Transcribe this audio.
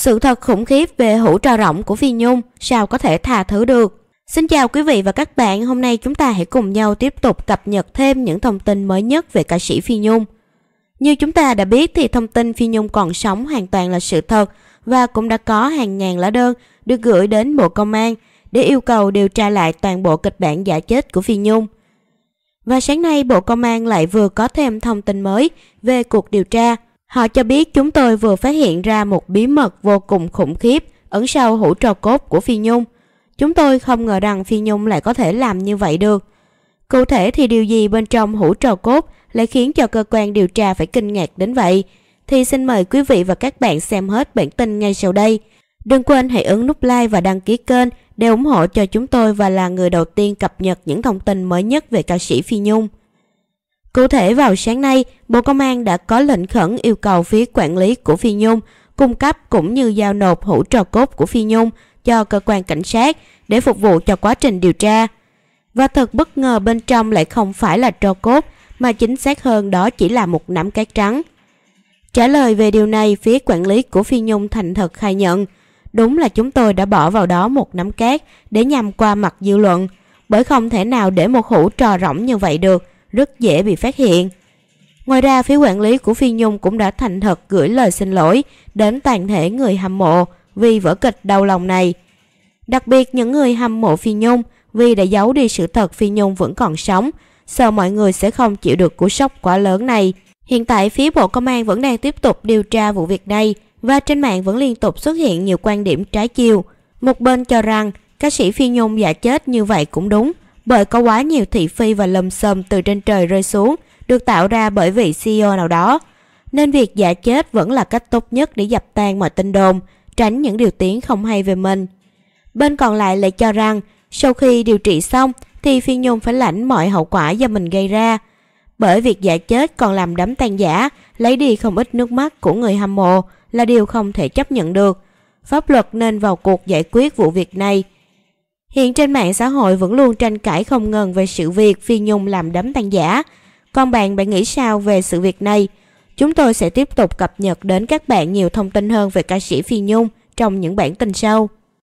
Sự thật khủng khiếp về hũ trò rộng của Phi Nhung sao có thể tha thứ được. Xin chào quý vị và các bạn, hôm nay chúng ta hãy cùng nhau tiếp tục cập nhật thêm những thông tin mới nhất về ca sĩ Phi Nhung. Như chúng ta đã biết thì thông tin Phi Nhung còn sống hoàn toàn là sự thật và cũng đã có hàng ngàn lá đơn được gửi đến Bộ Công an để yêu cầu điều tra lại toàn bộ kịch bản giả chết của Phi Nhung. Và sáng nay Bộ Công an lại vừa có thêm thông tin mới về cuộc điều tra Họ cho biết chúng tôi vừa phát hiện ra một bí mật vô cùng khủng khiếp ẩn sau hũ trò cốt của Phi Nhung. Chúng tôi không ngờ rằng Phi Nhung lại có thể làm như vậy được. Cụ thể thì điều gì bên trong hũ trò cốt lại khiến cho cơ quan điều tra phải kinh ngạc đến vậy? Thì xin mời quý vị và các bạn xem hết bản tin ngay sau đây. Đừng quên hãy ấn nút like và đăng ký kênh để ủng hộ cho chúng tôi và là người đầu tiên cập nhật những thông tin mới nhất về ca sĩ Phi Nhung. Cụ thể vào sáng nay, Bộ Công an đã có lệnh khẩn yêu cầu phía quản lý của Phi Nhung cung cấp cũng như giao nộp hũ trò cốt của Phi Nhung cho cơ quan cảnh sát để phục vụ cho quá trình điều tra. Và thật bất ngờ bên trong lại không phải là trò cốt mà chính xác hơn đó chỉ là một nắm cát trắng. Trả lời về điều này, phía quản lý của Phi Nhung thành thật khai nhận, đúng là chúng tôi đã bỏ vào đó một nắm cát để nhằm qua mặt dư luận, bởi không thể nào để một hũ trò rỗng như vậy được – rất dễ bị phát hiện. Ngoài ra, phía quản lý của Phi Nhung cũng đã thành thật gửi lời xin lỗi đến toàn thể người hâm mộ vì vở kịch đau lòng này. Đặc biệt những người hâm mộ Phi Nhung vì đã giấu đi sự thật Phi Nhung vẫn còn sống, sợ mọi người sẽ không chịu được cú sốc quá lớn này. Hiện tại phía Bộ Công an vẫn đang tiếp tục điều tra vụ việc này và trên mạng vẫn liên tục xuất hiện nhiều quan điểm trái chiều. Một bên cho rằng ca sĩ Phi Nhung giả chết như vậy cũng đúng, bởi có quá nhiều thị phi và lầm sầm từ trên trời rơi xuống được tạo ra bởi vị CEO nào đó. Nên việc giả chết vẫn là cách tốt nhất để dập tan mọi tin đồn, tránh những điều tiếng không hay về mình. Bên còn lại lại cho rằng, sau khi điều trị xong thì Phi Nhung phải lãnh mọi hậu quả do mình gây ra. Bởi việc giả chết còn làm đám tan giả, lấy đi không ít nước mắt của người hâm mộ là điều không thể chấp nhận được. Pháp luật nên vào cuộc giải quyết vụ việc này. Hiện trên mạng xã hội vẫn luôn tranh cãi không ngừng về sự việc Phi Nhung làm đấm tan giả. Còn bạn, bạn nghĩ sao về sự việc này? Chúng tôi sẽ tiếp tục cập nhật đến các bạn nhiều thông tin hơn về ca sĩ Phi Nhung trong những bản tin sau.